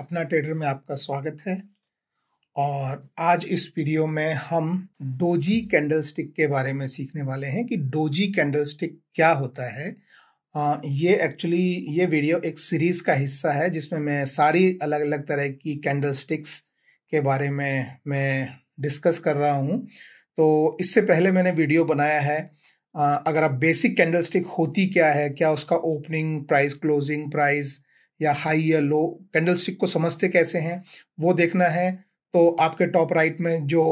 अपना ट्रेडर में आपका स्वागत है और आज इस वीडियो में हम डोजी कैंडलस्टिक के बारे में सीखने वाले हैं कि डोजी कैंडलस्टिक क्या होता है आ, ये एक्चुअली ये वीडियो एक सीरीज़ का हिस्सा है जिसमें मैं सारी अलग अलग तरह की कैंडलस्टिक्स के बारे में मैं डिस्कस कर रहा हूँ तो इससे पहले मैंने वीडियो बनाया है आ, अगर आप बेसिक कैंडलस्टिक होती क्या है क्या उसका ओपनिंग प्राइस क्लोजिंग प्राइस या हाई या लो कैंडल स्टिक को समझते कैसे हैं वो देखना है तो आपके टॉप राइट में जो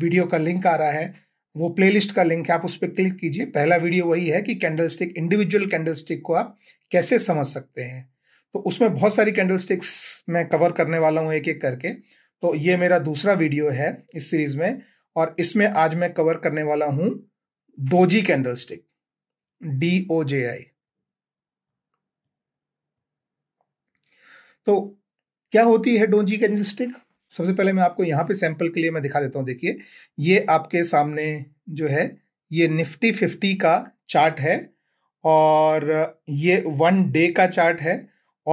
वीडियो का लिंक आ रहा है वो प्लेलिस्ट का लिंक है आप उस पर क्लिक कीजिए पहला वीडियो वही है कि candlestick individual candlestick को आप कैसे समझ सकते हैं तो उसमें बहुत सारी कैंडल स्टिक्स मैं कवर करने वाला हूँ एक एक करके तो ये मेरा दूसरा वीडियो है इस सीरीज में और इसमें आज मैं कवर करने वाला हूँ doji candlestick D O J I तो क्या होती है डोंजी कैंडल स्टिक सबसे पहले मैं आपको यहाँ पे सैंपल के लिए मैं दिखा देता हूँ देखिए ये आपके सामने जो है ये निफ्टी फिफ्टी का चार्ट है और ये वन डे का चार्ट है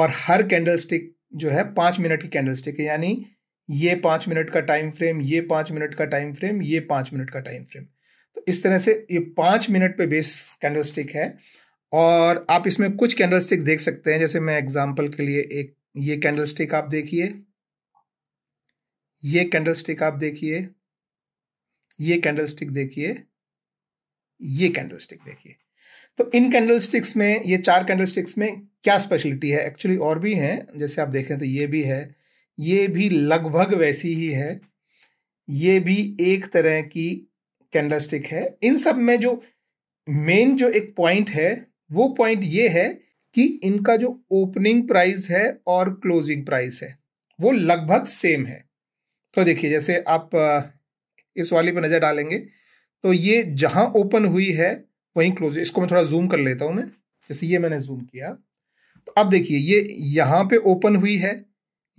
और हर कैंडल स्टिक जो है पाँच मिनट की कैंडल स्टिक है यानी ये पाँच मिनट का टाइम फ्रेम ये पाँच मिनट का टाइम फ्रेम ये पाँच मिनट का टाइम फ्रेम तो इस तरह से ये पाँच मिनट पे बेस कैंडल स्टिक है और आप इसमें कुछ कैंडल देख सकते हैं जैसे मैं एग्जाम्पल के लिए एक ये कैंडल स्टिक आप देखिए ये कैंडल स्टिक आप देखिए ये कैंडल स्टिक देखिए ये कैंडल स्टिक देखिए तो इन कैंडल स्टिक्स में ये चार कैंडल स्टिक्स में क्या स्पेशलिटी है एक्चुअली और भी हैं जैसे आप देखें तो ये भी है ये भी लगभग वैसी ही है ये भी एक तरह की कैंडल स्टिक है इन सब में जो मेन जो एक पॉइंट है वो पॉइंट ये है कि इनका जो ओपनिंग प्राइस है और क्लोजिंग प्राइस है वो लगभग सेम है तो देखिए जैसे आप इस वाली पर नज़र डालेंगे तो ये जहां ओपन हुई है वहीं क्लोज इसको मैं थोड़ा जूम कर लेता हूं मैं जैसे ये मैंने जूम किया तो अब देखिए ये यहां पे ओपन हुई है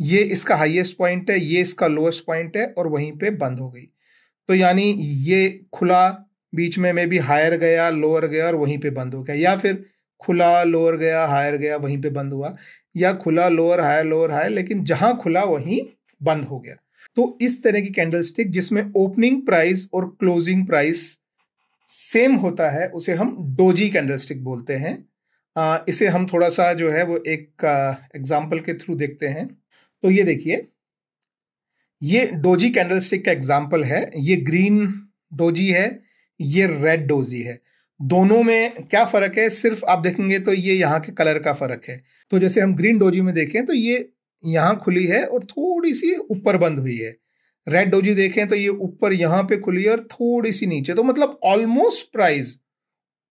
ये इसका हाईएस्ट पॉइंट है ये इसका लोएस्ट पॉइंट है और वहीं पे बंद हो गई तो यानी ये खुला बीच में मे भी हायर गया लोअर गया और वहीं पे बंद हो गया या फिर खुला लोअर गया हायर गया वहीं पे बंद हुआ या खुला लोअर हायर लोअर हायर लेकिन जहां खुला वहीं बंद हो गया तो इस तरह की कैंडलस्टिक जिसमें ओपनिंग प्राइस और क्लोजिंग प्राइस सेम होता है उसे हम डोजी कैंडलस्टिक बोलते हैं आ, इसे हम थोड़ा सा जो है वो एक एग्जाम्पल के थ्रू देखते हैं तो ये देखिए ये डोजी कैंडलस्टिक का एग्जाम्पल है ये ग्रीन डोजी है ये रेड डोजी है दोनों में क्या फ़र्क है सिर्फ आप देखेंगे तो ये यहाँ के कलर का फ़र्क है तो जैसे हम ग्रीन डोजी में देखें तो ये यहाँ खुली है और थोड़ी सी ऊपर बंद हुई है रेड डोजी देखें तो ये ऊपर यहाँ पे खुली है और थोड़ी सी नीचे तो मतलब ऑलमोस्ट प्राइस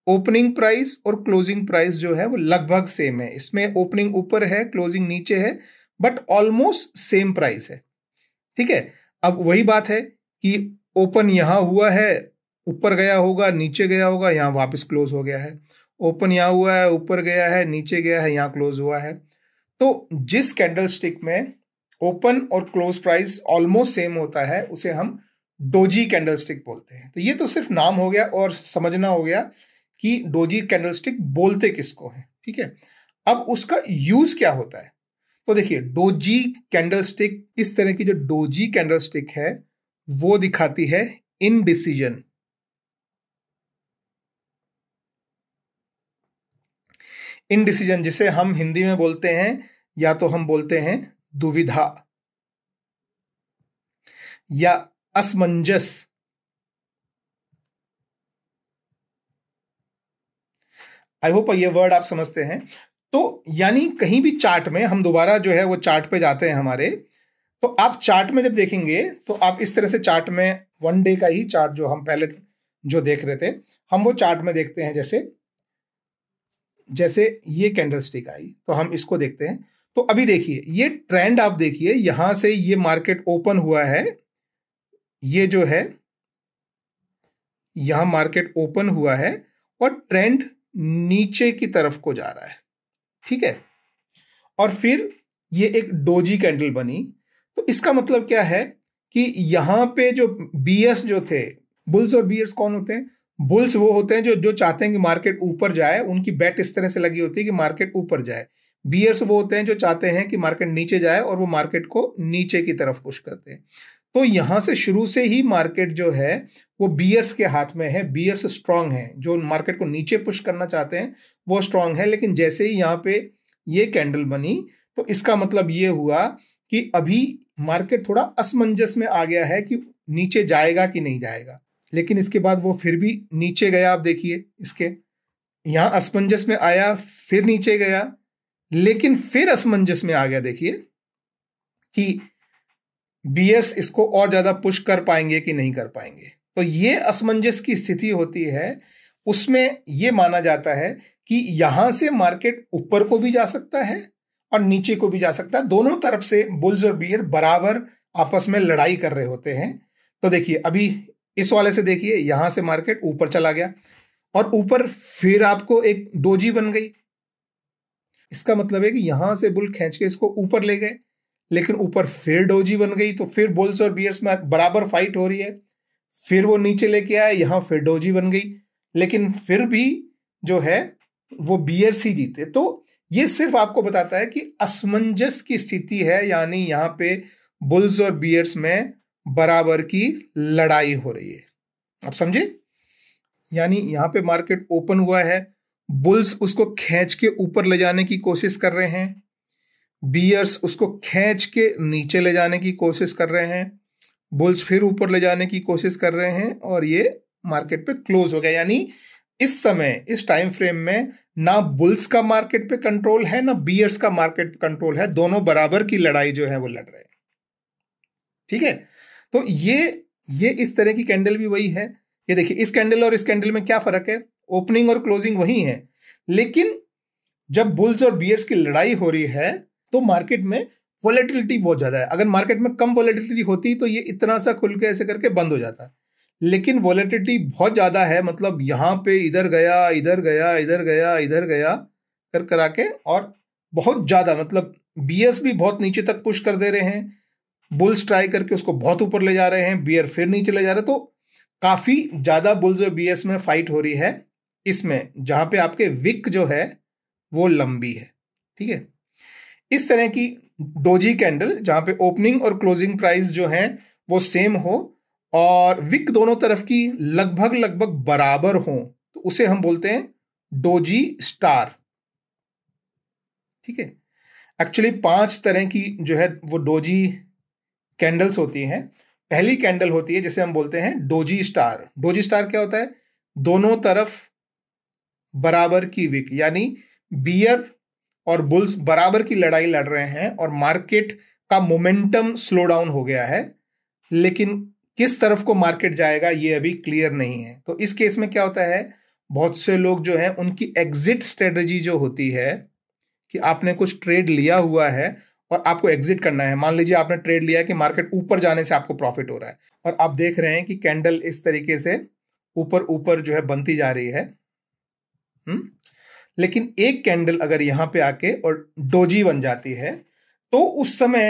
ओपनिंग प्राइस और क्लोजिंग प्राइस जो है वो लगभग सेम है इसमें ओपनिंग ऊपर है क्लोजिंग नीचे है बट ऑलमोस्ट सेम प्राइस है ठीक है अब वही बात है कि ओपन यहां हुआ है ऊपर गया होगा नीचे गया होगा यहाँ वापस क्लोज हो गया है ओपन यहाँ हुआ है ऊपर गया है नीचे गया है यहाँ क्लोज हुआ है तो जिस कैंडल स्टिक में ओपन और क्लोज प्राइस ऑलमोस्ट सेम होता है उसे हम डोजी कैंडल स्टिक बोलते हैं तो ये तो सिर्फ नाम हो गया और समझना हो गया कि डोजी कैंडल स्टिक बोलते किसको है ठीक है अब उसका यूज क्या होता है तो देखिए डोजी कैंडल स्टिक इस तरह की जो डोजी कैंडल स्टिक है वो दिखाती है इनडिसीजन इनडिसीजन जिसे हम हिंदी में बोलते हैं या तो हम बोलते हैं दुविधा या असमंजस आई होप ये वर्ड आप समझते हैं तो यानी कहीं भी चार्ट में हम दोबारा जो है वो चार्ट पे जाते हैं हमारे तो आप चार्ट में जब देखेंगे तो आप इस तरह से चार्ट में वन डे का ही चार्ट जो हम पहले जो देख रहे थे हम वो चार्ट में देखते हैं जैसे जैसे ये कैंडल स्टिक आई तो हम इसको देखते हैं तो अभी देखिए ये ट्रेंड आप देखिए यहां से ये मार्केट ओपन हुआ है ये जो है यहां मार्केट ओपन हुआ है और ट्रेंड नीचे की तरफ को जा रहा है ठीक है और फिर ये एक डोजी कैंडल बनी तो इसका मतलब क्या है कि यहां पे जो बीएस जो थे बुल्स और बीएस कौन होते हैं बुल्स वो होते हैं जो जो चाहते हैं कि मार्केट ऊपर जाए उनकी बैट इस तरह से लगी होती है कि मार्केट ऊपर जाए बियर्स वो होते हैं जो चाहते हैं कि मार्केट नीचे जाए और वो मार्केट को नीचे की तरफ पुश करते हैं तो यहाँ से शुरू से ही मार्केट जो है वो बियर्स के हाथ में है बियर्स स्ट्रांग है जो मार्केट को नीचे पुश करना चाहते हैं वो स्ट्रांग है लेकिन जैसे ही यहाँ पे ये कैंडल बनी तो इसका मतलब ये हुआ कि अभी मार्केट थोड़ा असमंजस में आ गया है कि नीचे जाएगा कि नहीं जाएगा लेकिन इसके बाद वो फिर भी नीचे गया आप देखिए इसके यहां असमंजस में आया फिर नीचे गया लेकिन फिर असमंजस में आ गया देखिए कि बीएस इसको और ज्यादा पुश कर पाएंगे कि नहीं कर पाएंगे तो ये असमंजस की स्थिति होती है उसमें ये माना जाता है कि यहां से मार्केट ऊपर को भी जा सकता है और नीचे को भी जा सकता है दोनों तरफ से बुल्स और बियर बराबर आपस में लड़ाई कर रहे होते हैं तो देखिए अभी इस वाले से देखिए यहां से मार्केट ऊपर चला गया और ऊपर फिर आपको एक डोजी बन गई इसका मतलब है कि यहां से बुल खींच के इसको ऊपर ले गए लेकिन ऊपर फिर डोजी बन गई तो फिर बुल्स और बियर्स में बराबर फाइट हो रही है फिर वो नीचे लेके आए यहां फिर डोजी बन गई लेकिन फिर भी जो है वो बियर्स ही जीते तो ये सिर्फ आपको बताता है कि असमंजस की स्थिति है यानी यहां पे बुल्स और बियर्स में बराबर की लड़ाई हो रही है आप समझे यानी यहां पे मार्केट ओपन हुआ है बुल्स उसको खींच के ऊपर ले जाने की कोशिश कर रहे हैं बियर्स उसको खींच के नीचे ले जाने की कोशिश कर रहे हैं बुल्स फिर ऊपर ले जाने की कोशिश कर रहे हैं और ये मार्केट पे क्लोज हो गया यानी इस समय इस टाइम फ्रेम में ना बुल्स का मार्केट पे कंट्रोल है ना बियर्स का मार्केट पे कंट्रोल है दोनों बराबर की लड़ाई जो है वो लड़ रहे हैं ठीक है तो ये ये इस तरह की कैंडल भी वही है ये देखिए इस कैंडल और इस कैंडल में क्या फर्क है ओपनिंग और क्लोजिंग वही है लेकिन जब बुल्स और बियर्स की लड़ाई हो रही है तो मार्केट में वॉलेटिलिटी बहुत ज्यादा है अगर मार्केट में कम वॉलेटिलिटी होती तो ये इतना सा खुल के ऐसे करके बंद हो जाता लेकिन वॉलेटिलिटी बहुत ज्यादा है मतलब यहाँ पे इधर गया इधर गया इधर गया इधर गया कर करा के और बहुत ज्यादा मतलब बियर्स भी बहुत नीचे तक पुश कर दे रहे हैं बुल्स ट्राई करके उसको बहुत ऊपर ले जा रहे हैं बियर फिर नहीं चले जा रहे तो काफ़ी ज़्यादा बुल्स और बियर्स में फाइट हो रही है इसमें जहां पे आपके विक जो है वो लंबी है ठीक है इस तरह की डोजी कैंडल जहां पे ओपनिंग और क्लोजिंग प्राइस जो है वो सेम हो और विक दोनों तरफ की लगभग लगभग बराबर हो तो उसे हम बोलते हैं डोजी स्टार ठीक है एक्चुअली पांच तरह की जो है वो डोजी कैंडल्स होती हैं पहली कैंडल होती है जिसे हम बोलते हैं डोजी स्टार डोजी स्टार क्या होता है दोनों तरफ बराबर की विक यानी बियर और बुल्स बराबर की लड़ाई लड़ रहे हैं और मार्केट का मोमेंटम स्लो डाउन हो गया है लेकिन किस तरफ को मार्केट जाएगा ये अभी क्लियर नहीं है तो इस केस में क्या होता है बहुत से लोग जो है उनकी एग्जिट स्ट्रेटजी जो होती है कि आपने कुछ ट्रेड लिया हुआ है और आपको एग्जिट करना है मान लीजिए आपने ट्रेड लिया है कि मार्केट ऊपर जाने से आपको प्रॉफिट हो रहा है और आप देख रहे हैं कि कैंडल इस तरीके से ऊपर ऊपर जो है बनती जा रही है हुँ? हम्म? लेकिन एक कैंडल अगर यहाँ पे आके और डोजी बन जाती है तो उस समय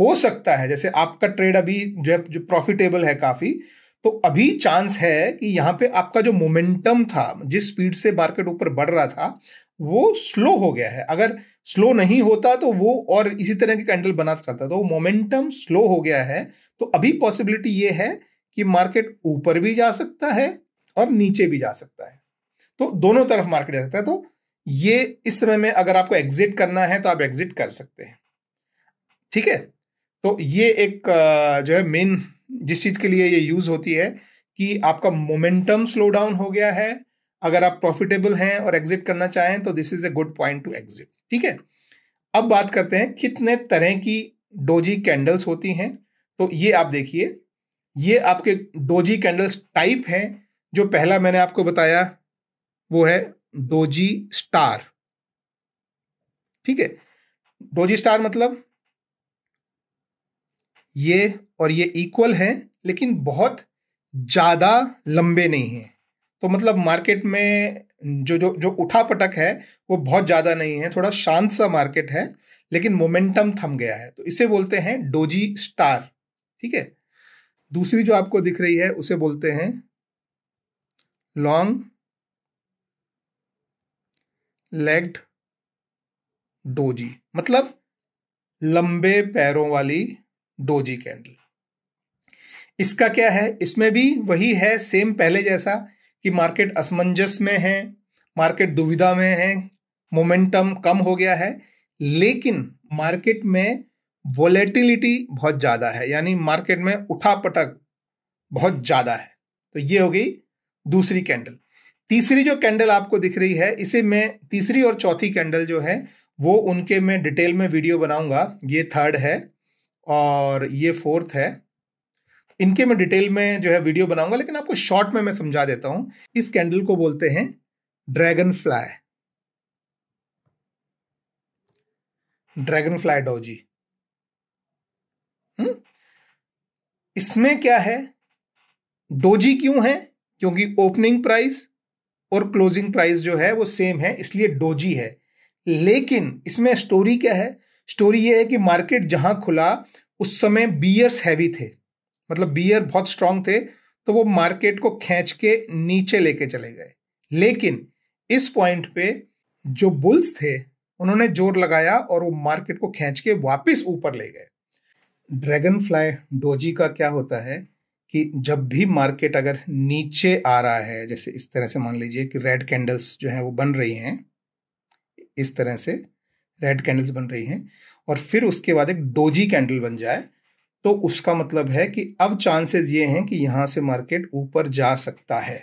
हो सकता है जैसे आपका ट्रेड अभी जो है जो प्रॉफिटेबल है काफी तो अभी चांस है कि यहां पे आपका जो मोमेंटम था जिस स्पीड से मार्केट ऊपर बढ़ रहा था वो स्लो हो गया है अगर स्लो नहीं होता तो वो और इसी तरह के कैंडल बना सकता तो मोमेंटम स्लो हो गया है तो अभी पॉसिबिलिटी ये है कि मार्केट ऊपर भी जा सकता है और नीचे भी जा सकता है तो दोनों तरफ मार्केट जा सकता है तो ये इस समय में अगर आपको एग्जिट करना है तो आप एग्जिट कर सकते हैं ठीक है तो ये एक जो है मेन जिस चीज के लिए ये यूज होती है कि आपका मोमेंटम स्लो डाउन हो गया है अगर आप प्रॉफिटेबल हैं और एग्जिट करना चाहें तो this is a good point to exit ठीक है अब बात करते हैं कितने तरह की डोजी कैंडल्स होती हैं तो ये आप देखिए ये आपके डोजी कैंडल्स टाइप हैं जो पहला मैंने आपको बताया वो है डोजी स्टार ठीक है डोजी स्टार मतलब ये और ये इक्वल हैं लेकिन बहुत ज़्यादा लंबे नहीं हैं तो मतलब मार्केट में जो जो जो उठा पटक है वो बहुत ज़्यादा नहीं है थोड़ा शांत सा मार्केट है लेकिन मोमेंटम थम गया है तो इसे बोलते हैं डोजी स्टार ठीक है दूसरी जो आपको दिख रही है उसे बोलते हैं लॉन्ग लेग्ड डोजी मतलब लंबे पैरों वाली डोजी कैंडल इसका क्या है इसमें भी वही है सेम पहले जैसा कि मार्केट असमंजस में है मार्केट दुविधा में है मोमेंटम कम हो गया है लेकिन मार्केट में वोलेटिलिटी बहुत ज़्यादा है यानी मार्केट में उठा पटक बहुत ज़्यादा है तो ये हो गई दूसरी कैंडल तीसरी जो कैंडल आपको दिख रही है इसे मैं तीसरी और चौथी कैंडल जो है वो उनके मैं डिटेल में वीडियो बनाऊंगा ये थर्ड है और ये फोर्थ है इनके मैं डिटेल में जो है वीडियो बनाऊंगा लेकिन आपको शॉर्ट में मैं समझा देता हूं इस कैंडल को बोलते हैं dragonfly dragonfly doji hmm? इसमें क्या है डोजी क्यों है क्योंकि ओपनिंग प्राइस और क्लोजिंग प्राइस जो है वो सेम है इसलिए डोजी है लेकिन इसमें स्टोरी क्या है स्टोरी ये है कि मार्केट जहां खुला उस समय बियर्स हैवी थे मतलब बियर बहुत स्ट्रांग थे तो वो मार्केट को खींच के नीचे लेके चले गए लेकिन इस पॉइंट पे जो बुल्स थे उन्होंने जोर लगाया और वो मार्केट को खींच के वापस ऊपर ले गए ड्रैगन फ्लाई डोजी का क्या होता है कि जब भी मार्केट अगर नीचे आ रहा है जैसे इस तरह से मान लीजिए कि रेड कैंडल्स जो हैं वो बन रही हैं इस तरह से रेड कैंडल्स बन रही हैं और फिर उसके बाद एक डोजी कैंडल बन जाए तो उसका मतलब है कि अब चांसेस ये हैं कि यहां से मार्केट ऊपर जा सकता है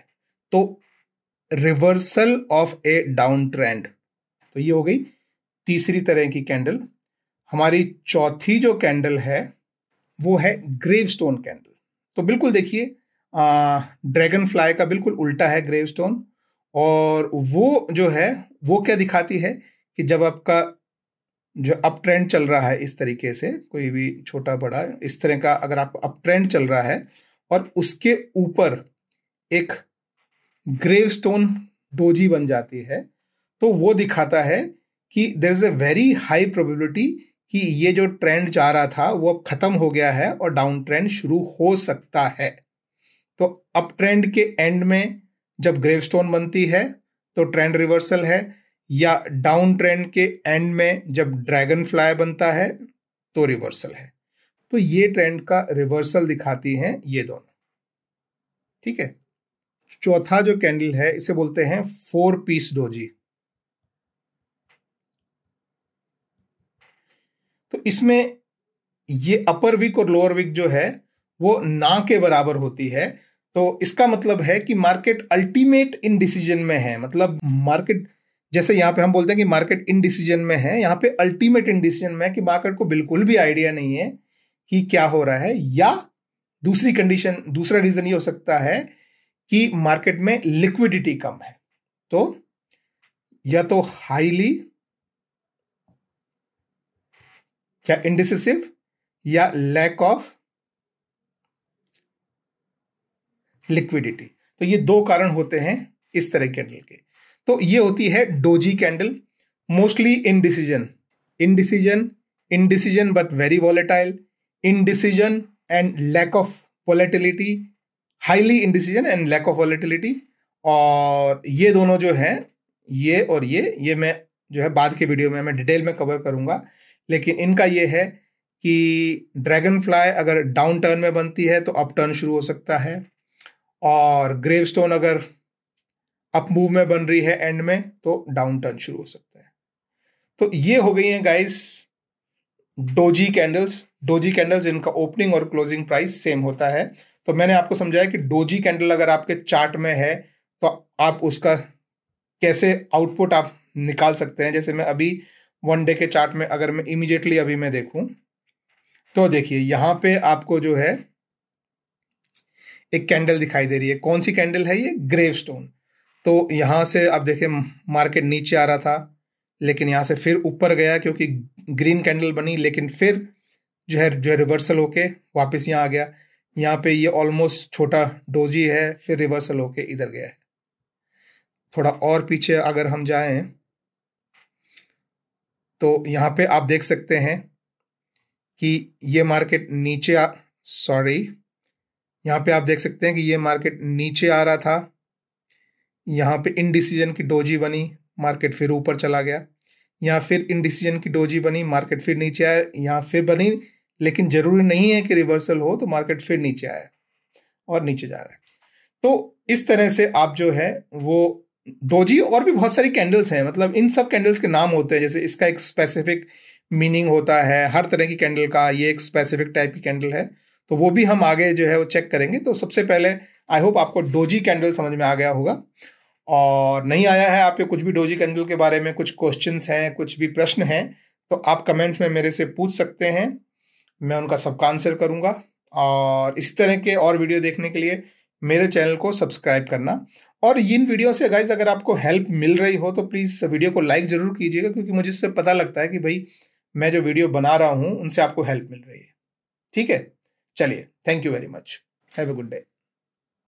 तो reversal of a downtrend तो ये हो गई तीसरी तरह की कैंडल हमारी चौथी जो कैंडल है वो है ग्रेवस्टोन कैंडल तो बिल्कुल देखिए ड्रैगन फ्लाई का बिल्कुल उल्टा है ग्रेवस्टोन और वो जो है वो क्या दिखाती है कि जब आपका जो अप ट्रेंड चल रहा है इस तरीके से कोई भी छोटा बड़ा इस तरह का अगर आप अप ट्रेंड चल रहा है और उसके ऊपर एक ग्रेव स्टोन डोजी बन जाती है तो वो दिखाता है कि there is a very high probability कि ये जो ट्रेंड जा रहा था वो अब ख़त्म हो गया है और डाउन ट्रेंड शुरू हो सकता है तो अप ट्रेंड के एंड में जब ग्रेव स्टोन बनती है तो ट्रेंड रिवर्सल है या डाउन ट्रेंड के एंड में जब ड्रैगन फ्लाई बनता है तो रिवर्सल है तो ये ट्रेंड का रिवर्सल दिखाती हैं ये दोनों ठीक है चौथा जो कैंडल है इसे बोलते हैं फोर पीस डोजी तो इसमें ये अपर विक और लोअर विक जो है वो ना के बराबर होती है तो इसका मतलब है कि मार्केट अल्टीमेट इन डिसीजन में है मतलब मार्केट जैसे यहाँ पे हम बोलते हैं कि मार्केट इनडिसीजन में है यहाँ पे अल्टीमेट इनडिसीजन में है कि मार्केट को बिल्कुल भी आइडिया नहीं है कि क्या हो रहा है या दूसरी कंडीशन दूसरा रीजन ये हो सकता है कि मार्केट में लिक्विडिटी कम है तो या तो हाईली क्या इंडिसिव या लैक ऑफ लिक्विडिटी तो ये दो कारण होते हैं इस तरह के डील के तो ये होती है doji candle mostly indecision indecision indecision but very volatile indecision and lack of volatility highly indecision and lack of volatility और ये दोनों जो हैं ये और ये ये मैं जो है बाद के वीडियो में मैं डिटेल में कवर करूँगा लेकिन इनका ये है कि ड्रैगन फ्लाई अगर डाउन टर्न में बनती है तो अप टर्न शुरू हो सकता है और ग्रेव स्टोन अगर अप मूव में बन रही है एंड में तो डाउन टर्न शुरू हो सकता है तो ये हो गई है guys doji candles doji candles इनका ओपनिंग और क्लोजिंग प्राइस सेम होता है तो मैंने आपको समझाया कि डोजी कैंडल अगर आपके चार्ट में है तो आप उसका कैसे आउटपुट आप निकाल सकते हैं जैसे मैं अभी वन डे के चार्ट में अगर मैं इमीडिएटली अभी मैं देखूं तो देखिए यहां पे आपको जो है एक कैंडल दिखाई दे रही है कौन सी कैंडल है ये ग्रेवस्टोन तो यहाँ से आप देखें मार्केट नीचे आ रहा था लेकिन यहाँ से फिर ऊपर गया क्योंकि ग्रीन कैंडल बनी लेकिन फिर जो है जो है रिवर्सल होके वापस यहाँ आ गया यहाँ पे ये ऑलमोस्ट छोटा डोजी है फिर रिवर्सल होके इधर गया है थोड़ा और पीछे अगर हम जाएं तो यहाँ पे आप देख सकते हैं कि ये मार्केट नीचे आ सॉरी यहाँ पे आप देख सकते हैं कि ये मार्केट नीचे आ रहा था यहाँ पे इनडिसीजन की डोजी बनी मार्केट फिर ऊपर चला गया यहाँ फिर इनडिसीजन की डोजी बनी मार्केट फिर नीचे आया यहाँ फिर बनी लेकिन जरूरी नहीं है कि रिवर्सल हो तो मार्केट फिर नीचे आया और नीचे जा रहा है तो इस तरह से आप जो है वो डोजी और भी बहुत सारी कैंडल्स हैं मतलब इन सब कैंडल्स के नाम होते हैं जैसे इसका एक स्पेसिफिक मीनिंग होता है हर तरह की कैंडल का ये एक स्पेसिफिक टाइप की कैंडल है तो वो भी हम आगे जो है वो चेक करेंगे तो सबसे पहले आई होप आपको डोजी कैंडल समझ में आ गया होगा और नहीं आया है आपके कुछ भी डोजी कैंडल के बारे में कुछ क्वेश्चंस हैं कुछ भी प्रश्न हैं तो आप कमेंट्स में मेरे से पूछ सकते हैं मैं उनका सबका आंसर करूँगा और इसी तरह के और वीडियो देखने के लिए मेरे चैनल को सब्सक्राइब करना और इन वीडियो से गाइज अगर आपको हेल्प मिल रही हो तो प्लीज़ वीडियो को लाइक ज़रूर कीजिएगा क्योंकि मुझे इससे पता लगता है कि भाई मैं जो वीडियो बना रहा हूँ उनसे आपको हेल्प मिल रही है ठीक है चलिए thank you very much have a good day